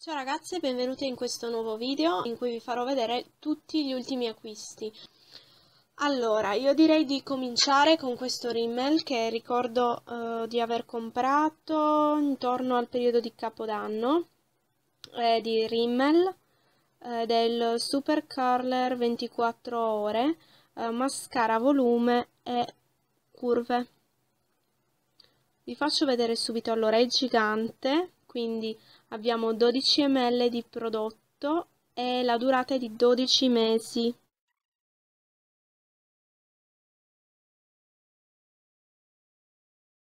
Ciao ragazzi benvenuti in questo nuovo video in cui vi farò vedere tutti gli ultimi acquisti. Allora, io direi di cominciare con questo rimmel che ricordo eh, di aver comprato intorno al periodo di Capodanno eh, di Rimmel eh, del Super Curler 24 ore, eh, mascara volume e curve. Vi faccio vedere subito, allora è gigante, quindi abbiamo 12 ml di prodotto e la durata è di 12 mesi.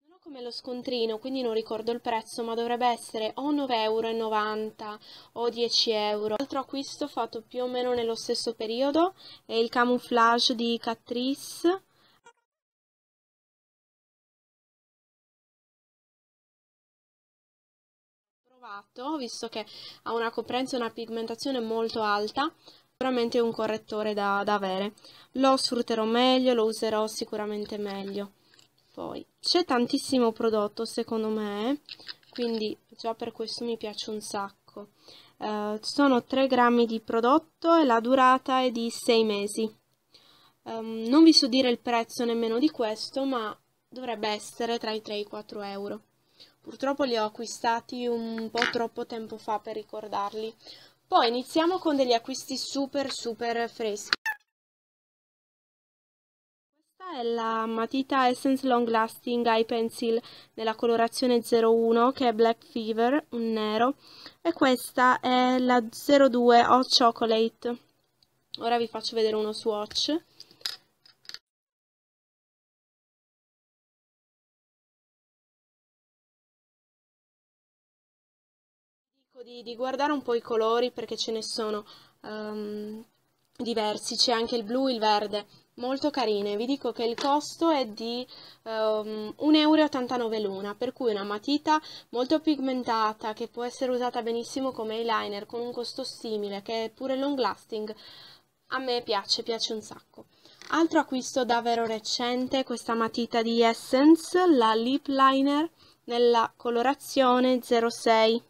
Non ho come lo scontrino, quindi non ricordo il prezzo, ma dovrebbe essere o 9,90 euro o 10 10€. L'altro acquisto fatto più o meno nello stesso periodo è il camouflage di Catrice provato, visto che ha una coprenza e una pigmentazione molto alta, sicuramente è un correttore da, da avere. Lo sfrutterò meglio, lo userò sicuramente meglio. Poi c'è tantissimo prodotto secondo me, quindi già per questo mi piace un sacco. Uh, sono 3 grammi di prodotto e la durata è di 6 mesi. Um, non vi so dire il prezzo nemmeno di questo, ma dovrebbe essere tra i 3 e i 4 euro. Purtroppo li ho acquistati un po' troppo tempo fa per ricordarli. Poi iniziamo con degli acquisti super super freschi. Questa è la matita Essence Long Lasting Eye Pencil nella colorazione 01 che è Black Fever, un nero. E questa è la 02 Hot Chocolate. Ora vi faccio vedere uno swatch. di, di, guardare un po' i colori perché ce ne sono um, diversi, c'è anche il blu, e il verde, molto carine. Vi dico che il costo è di um, ehm, 1,89€ l'una, per cui una matita molto pigmentata che può essere usata benissimo come eyeliner con un costo simile, che è pure long lasting, a me piace, piace un sacco. Altro acquisto davvero recente, questa matita di Essence, la Lip Liner nella colorazione 06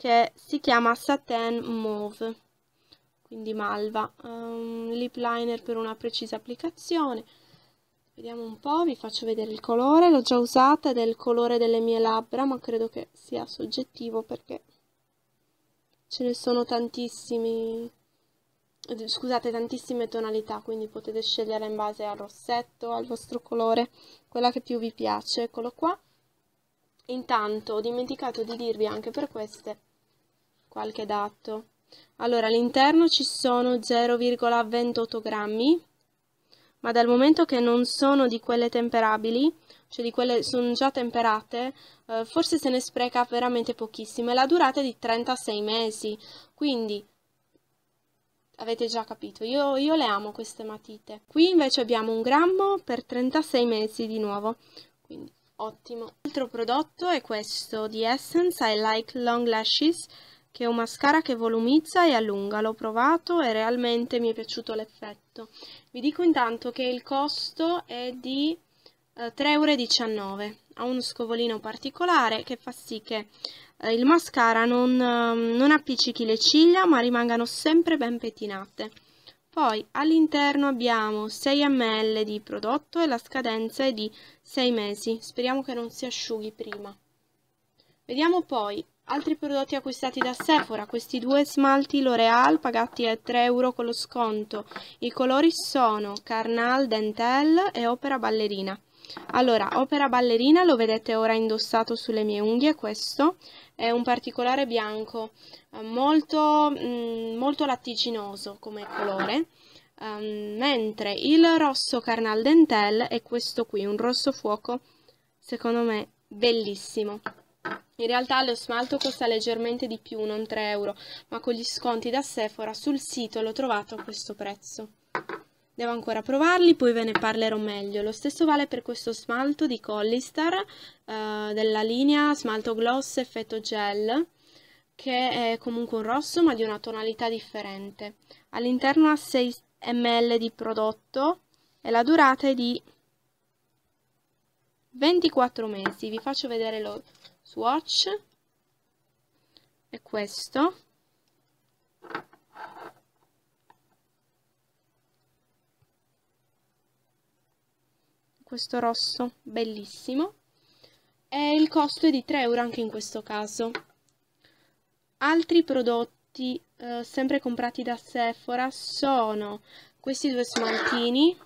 che si chiama Satin Mauve, quindi malva, um, lip liner per una precisa applicazione. Vediamo un po', vi faccio vedere il colore, l'ho già usata ed è il colore delle mie labbra, ma credo che sia soggettivo perché ce ne sono tantissimi, eh, scusate, tantissime tonalità, quindi potete scegliere in base al rossetto, al vostro colore, quella che più vi piace, eccolo qua. Intanto ho dimenticato di dirvi anche per queste qualche dato. Allora, all'interno ci sono 0,28 grammi, ma dal momento che non sono di quelle temperabili, cioè di quelle sono già temperate, eh, forse se ne spreca veramente pochissime. La durata è di 36 mesi, quindi avete già capito, io, io le amo queste matite. Qui invece abbiamo un grammo per 36 mesi di nuovo, quindi ottimo. Altro prodotto è questo di Essence, I Like Long Lashes, che è un mascara che volumizza e allunga, l'ho provato e realmente mi è piaciuto l'effetto. Vi dico intanto che il costo è di eh, 3,19 euro, ha uno scovolino particolare che fa sì che eh, il mascara non, eh, non appiccichi le ciglia ma rimangano sempre ben pettinate. Poi all'interno abbiamo 6 ml di prodotto e la scadenza è di 6 mesi, speriamo che non si asciughi prima. Vediamo poi Altri prodotti acquistati da Sephora, questi due smalti L'Oreal pagati a 3 euro con lo sconto. I colori sono Carnal Dentel e Opera Ballerina. Allora, Opera Ballerina lo vedete ora indossato sulle mie unghie, questo è un particolare bianco, eh, molto, mm, molto latticinoso come colore. Um, mentre il rosso carnal dentel è questo qui, un rosso fuoco, secondo me bellissimo. In realtà lo smalto costa leggermente di più, non 3 euro, ma con gli sconti da Sephora sul sito l'ho trovato a questo prezzo. Devo ancora provarli, poi ve ne parlerò meglio. Lo stesso vale per questo smalto di Collistar eh, della linea Smalto Gloss Effetto Gel che è comunque un rosso ma di una tonalità differente. All'interno ha 6 ml di prodotto e la durata è di 24 mesi. Vi faccio vedere lo, swatch è questo questo rosso bellissimo e il costo è di 3 euro anche in questo caso altri prodotti eh, sempre comprati da Sephora sono questi due smaltini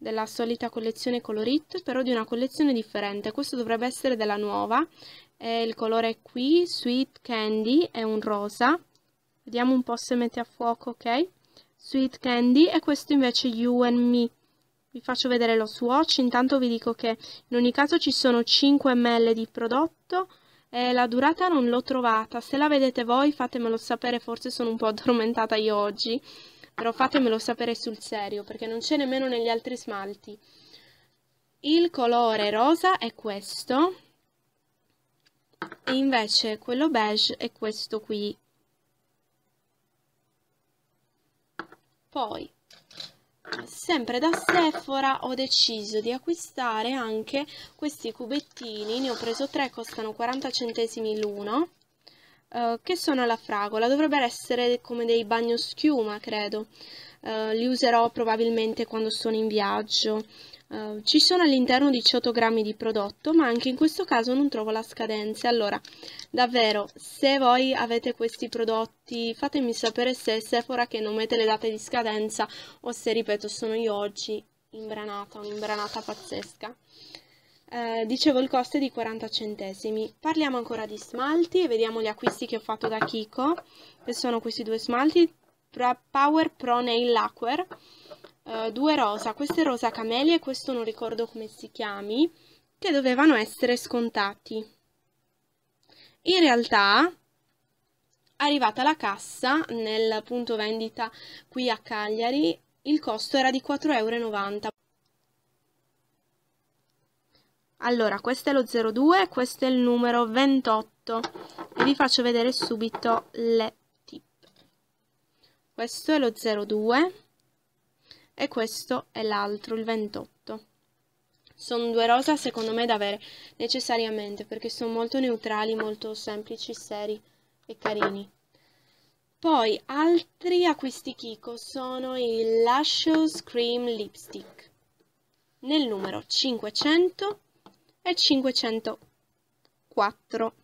della solita collezione Colorit, però di una collezione differente. Questo dovrebbe essere della nuova. Eh, il colore è qui, Sweet Candy, è un rosa. Vediamo un po' se mette a fuoco, ok? Sweet Candy e questo invece You and Me. Vi faccio vedere lo swatch, intanto vi dico che in ogni caso ci sono 5 ml di prodotto, eh, la durata non l'ho trovata, se la vedete voi fatemelo sapere, forse sono un po' addormentata io oggi però fatemelo sapere sul serio perché non c'è nemmeno negli altri smalti. Il colore rosa è questo e invece quello beige è questo qui. Poi, sempre da Sephora ho deciso di acquistare anche questi cubettini, ne ho preso tre, costano 40 centesimi l'uno eh, che sono alla fragola, dovrebbero essere come dei bagno schiuma, credo. Uh, li userò probabilmente quando sono in viaggio. Uh, ci sono all'interno 18 grammi di prodotto, ma anche in questo caso non trovo la scadenza. Allora, davvero, se voi avete questi prodotti, fatemi sapere se è Sephora che non mette le date di scadenza o se, ripeto, sono io oggi imbranata, un'imbranata pazzesca eh, dicevo il costo è di 40 centesimi. Parliamo ancora di smalti e vediamo gli acquisti che ho fatto da Kiko, che sono questi due smalti, Power Pro Nail Lacquer, eh, due rosa, questo è rosa camelia e questo non ricordo come si chiami, che dovevano essere scontati. In realtà arrivata la cassa nel punto vendita qui a Cagliari, il costo era di 4,90 euro allora, questo è lo 02, questo è il numero 28 e vi faccio vedere subito le tip. Questo è lo 02 e questo è l'altro, il 28. Sono due rosa secondo me da avere necessariamente perché sono molto neutrali, molto semplici, seri e carini. Poi altri acquisti Kiko sono i Lashes Cream Lipstick nel numero 500 è 504.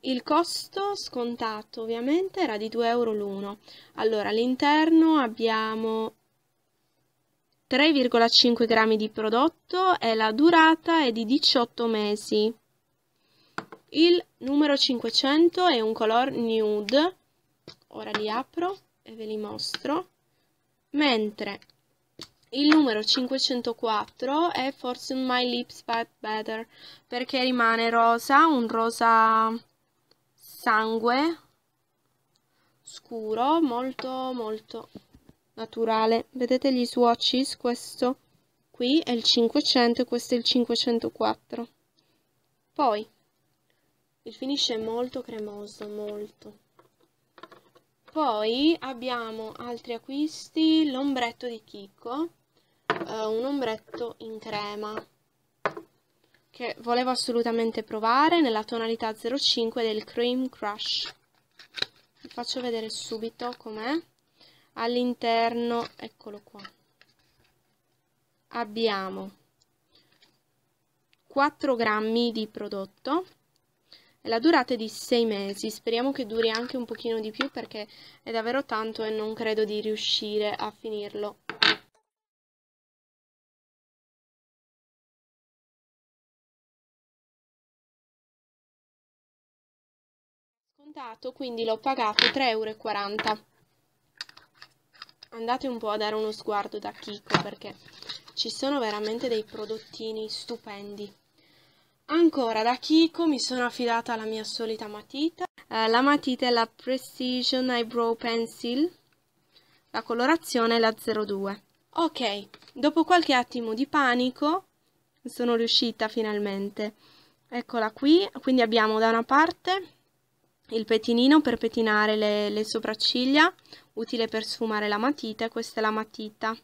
Il costo scontato ovviamente era di 2 euro l'uno. Allora all'interno abbiamo 3,5 grammi di prodotto e la durata è di 18 mesi. Il numero 500 è un color nude, ora li apro e ve li mostro, mentre il numero 504 è forse un My Lips But Better perché rimane rosa, un rosa sangue scuro, molto molto naturale. Vedete gli swatches? Questo qui è il 500 e questo è il 504. Poi il finish è molto cremoso, molto. Poi abbiamo altri acquisti, l'ombretto di Kiko eh, un ombretto in crema che volevo assolutamente provare nella tonalità 05 del Cream Crush vi faccio vedere subito com'è all'interno, eccolo qua abbiamo 4 grammi di prodotto e la durata è di 6 mesi, speriamo che duri anche un pochino di più perché è davvero tanto e non credo di riuscire a finirlo scontato, quindi l'ho pagato 3,40 euro. Andate un po' a dare uno sguardo da Kiko perché ci sono veramente dei prodottini stupendi. Ancora da Kiko mi sono affidata alla mia solita matita. Eh, la matita è la Precision Eyebrow Pencil, la colorazione è la 02. Ok, dopo qualche attimo di panico sono riuscita finalmente. Eccola qui, quindi abbiamo da una parte il pettinino per pettinare le, le sopracciglia, utile per sfumare la matita, questa è la matita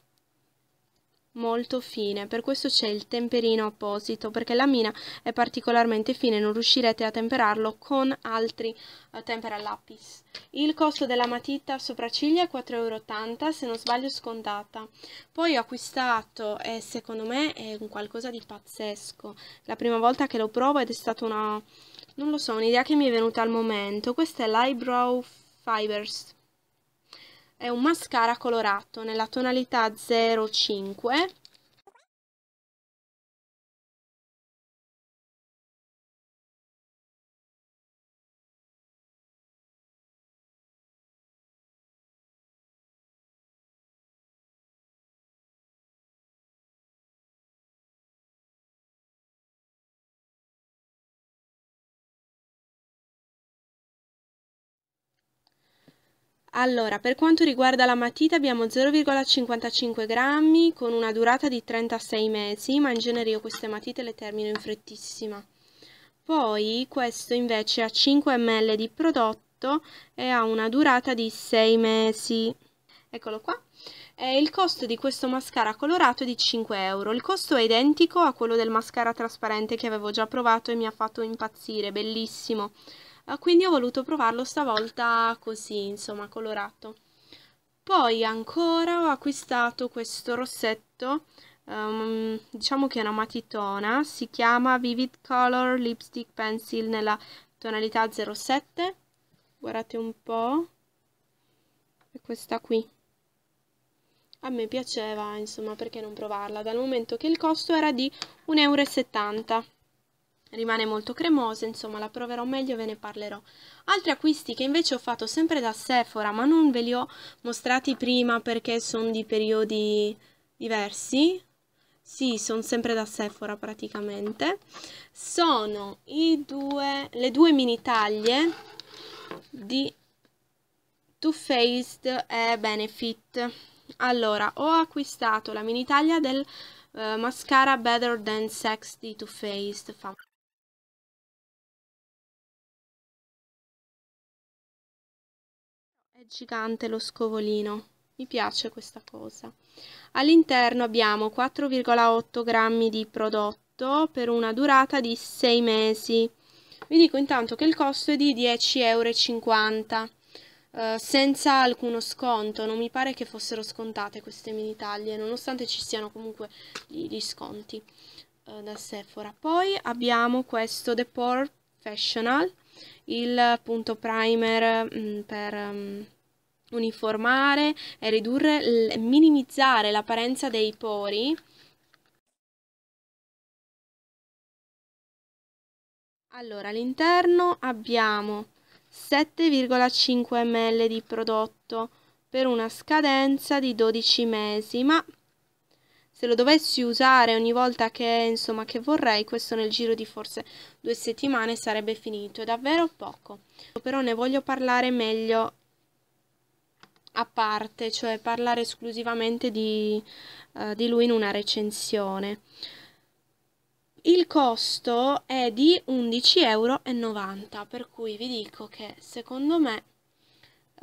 molto fine, per questo c'è il temperino apposito, perché la mina è particolarmente fine, non riuscirete a temperarlo con altri eh, tempera lapis. Il costo della matita sopracciglia è 4,80 euro, se non sbaglio scontata. Poi ho acquistato, e secondo me è un qualcosa di pazzesco, la prima volta che lo provo ed è stata una non lo so, un'idea che mi è venuta al momento. Questo è l'Eyebrow Fibers. È un mascara colorato nella tonalità 05 Allora, per quanto riguarda la matita abbiamo 0,55 grammi con una durata di 36 mesi, ma in genere io queste matite le termino in frettissima. Poi questo invece ha 5 ml di prodotto e ha una durata di 6 mesi. Eccolo qua. E il costo di questo mascara colorato è di 5 euro. Il costo è identico a quello del mascara trasparente che avevo già provato e mi ha fatto impazzire, bellissimo. Ah, quindi ho voluto provarlo stavolta così, insomma, colorato. Poi ancora ho acquistato questo rossetto, um, diciamo che è una matitona, si chiama Vivid Color Lipstick Pencil nella tonalità 07. Guardate un po', è questa qui. A me piaceva, insomma, perché non provarla, dal momento che il costo era di 1,70 euro rimane molto cremosa, insomma la proverò meglio e ve ne parlerò. Altri acquisti che invece ho fatto sempre da Sephora, ma non ve li ho mostrati prima perché sono di periodi diversi. Sì, sono sempre da Sephora praticamente. Sono due, le due mini taglie di Too Faced e Benefit. Allora, ho acquistato la mini taglia del uh, mascara Better Than Sex di Too Faced. gigante lo scovolino. Mi piace questa cosa. All'interno abbiamo 4,8 grammi di prodotto per una durata di 6 mesi. Vi dico intanto che il costo è di 10,50 euro. Eh, senza alcuno sconto, non mi pare che fossero scontate queste mini taglie, nonostante ci siano comunque gli, sconti eh, da Sephora. Poi abbiamo questo The Professional, il punto primer mm, per... Mm, uniformare e ridurre, minimizzare l'apparenza dei pori Allora, all'interno abbiamo 7,5 ml di prodotto per una scadenza di 12 mesi, ma se lo dovessi usare ogni volta che, insomma, che vorrei, questo nel giro di forse due settimane sarebbe finito, è davvero poco. Però ne voglio parlare meglio a parte, cioè parlare esclusivamente di, uh, di lui in una recensione. Il costo è di 11,90 euro, per cui vi dico che secondo me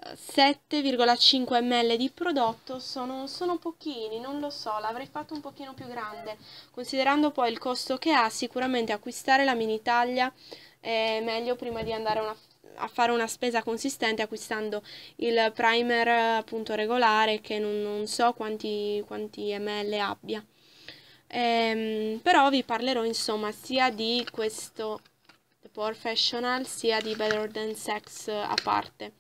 7,5 ml di prodotto sono, sono, pochini, non lo so, l'avrei fatto un pochino più grande, considerando poi il costo che ha, sicuramente acquistare la mini taglia è meglio prima di andare a una a fare una spesa consistente acquistando il primer appunto regolare che non, non so quanti, quanti ml abbia. Ehm, però vi parlerò insomma sia di questo The Professional sia di Better Than Sex a parte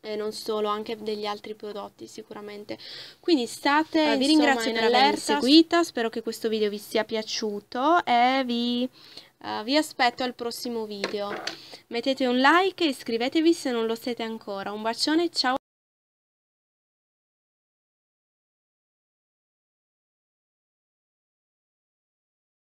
e non solo, anche degli altri prodotti sicuramente. Quindi state allora, ah, vi ringrazio per aver seguito spero che questo video vi sia piaciuto e vi eh, vi aspetto al prossimo video. Mettete un like e iscrivetevi se non lo siete ancora. Un bacione, ciao!